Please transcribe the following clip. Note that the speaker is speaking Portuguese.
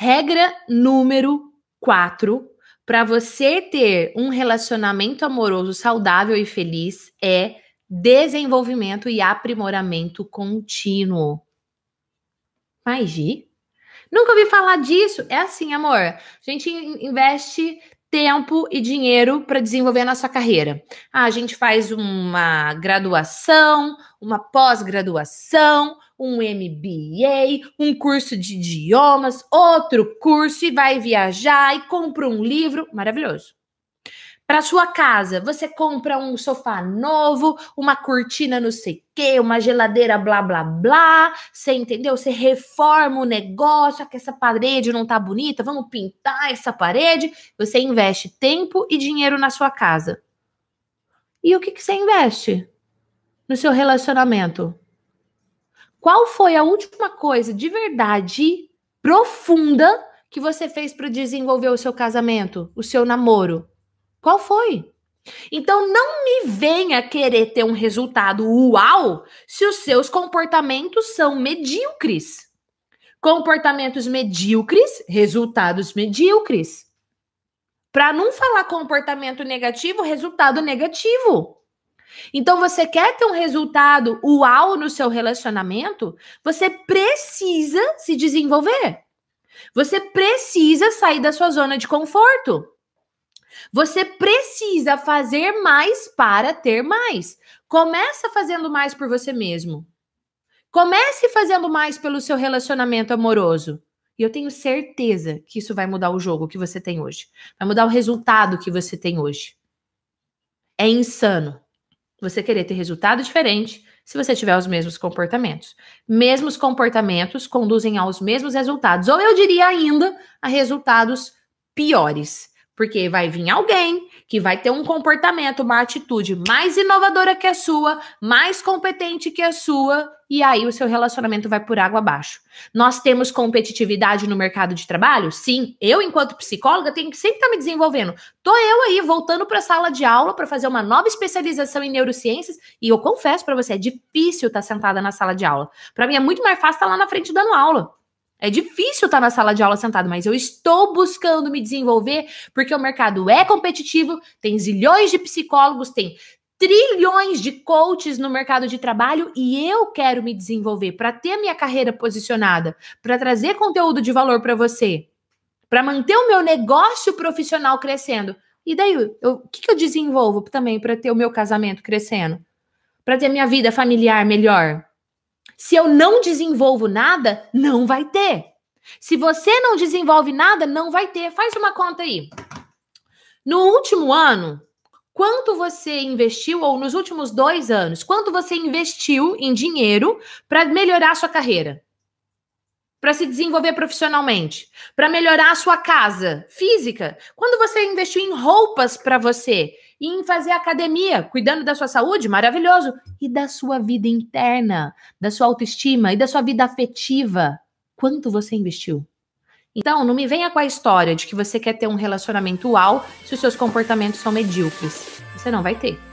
Regra número 4 para você ter um relacionamento amoroso saudável e feliz é desenvolvimento e aprimoramento contínuo. Mas, Gi, nunca ouvi falar disso. É assim, amor. A gente investe tempo e dinheiro para desenvolver a sua carreira. Ah, a gente faz uma graduação, uma pós-graduação, um MBA, um curso de idiomas, outro curso e vai viajar e compra um livro. Maravilhoso. Para sua casa, você compra um sofá novo, uma cortina não sei o quê, uma geladeira blá blá blá, você entendeu? Você reforma o negócio, que essa parede não tá bonita, vamos pintar essa parede. Você investe tempo e dinheiro na sua casa. E o que, que você investe no seu relacionamento? Qual foi a última coisa de verdade profunda que você fez para desenvolver o seu casamento, o seu namoro? Qual foi? Então não me venha querer ter um resultado uau se os seus comportamentos são medíocres. Comportamentos medíocres, resultados medíocres. Para não falar comportamento negativo, resultado negativo. Então você quer ter um resultado uau no seu relacionamento? Você precisa se desenvolver. Você precisa sair da sua zona de conforto. Você precisa fazer mais para ter mais. Começa fazendo mais por você mesmo. Comece fazendo mais pelo seu relacionamento amoroso. E eu tenho certeza que isso vai mudar o jogo que você tem hoje. Vai mudar o resultado que você tem hoje. É insano você querer ter resultado diferente se você tiver os mesmos comportamentos. Mesmos comportamentos conduzem aos mesmos resultados. Ou eu diria ainda a resultados piores. Porque vai vir alguém que vai ter um comportamento, uma atitude mais inovadora que a sua, mais competente que a sua, e aí o seu relacionamento vai por água abaixo. Nós temos competitividade no mercado de trabalho? Sim, eu, enquanto psicóloga, tenho que sempre estar tá me desenvolvendo. Tô eu aí voltando para a sala de aula para fazer uma nova especialização em neurociências, e eu confesso para você, é difícil estar tá sentada na sala de aula. Para mim é muito mais fácil estar tá lá na frente dando aula. É difícil estar na sala de aula sentado, mas eu estou buscando me desenvolver porque o mercado é competitivo, tem zilhões de psicólogos, tem trilhões de coaches no mercado de trabalho e eu quero me desenvolver para ter minha carreira posicionada, para trazer conteúdo de valor para você, para manter o meu negócio profissional crescendo. E daí, o que, que eu desenvolvo também para ter o meu casamento crescendo? Para ter minha vida familiar melhor? Se eu não desenvolvo nada, não vai ter. Se você não desenvolve nada, não vai ter. Faz uma conta aí. No último ano, quanto você investiu, ou nos últimos dois anos, quanto você investiu em dinheiro para melhorar sua carreira? Para se desenvolver profissionalmente, para melhorar sua casa física. Quando você investiu em roupas para você, e em fazer academia, cuidando da sua saúde, maravilhoso, e da sua vida interna, da sua autoestima e da sua vida afetiva. Quanto você investiu? Então, não me venha com a história de que você quer ter um relacionamento uau se os seus comportamentos são medíocres. Você não vai ter.